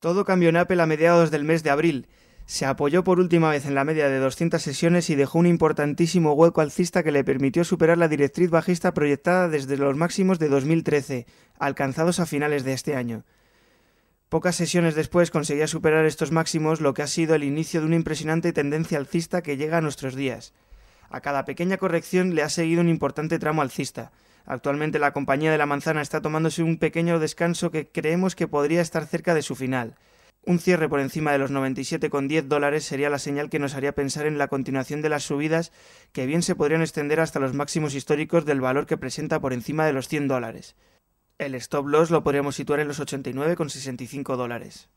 Todo cambió en Apple a mediados del mes de abril. Se apoyó por última vez en la media de 200 sesiones y dejó un importantísimo hueco alcista que le permitió superar la directriz bajista proyectada desde los máximos de 2013, alcanzados a finales de este año. Pocas sesiones después conseguía superar estos máximos, lo que ha sido el inicio de una impresionante tendencia alcista que llega a nuestros días. A cada pequeña corrección le ha seguido un importante tramo alcista. Actualmente la compañía de la manzana está tomándose un pequeño descanso que creemos que podría estar cerca de su final. Un cierre por encima de los 97,10 dólares sería la señal que nos haría pensar en la continuación de las subidas que bien se podrían extender hasta los máximos históricos del valor que presenta por encima de los 100 dólares. El stop loss lo podríamos situar en los 89,65 dólares.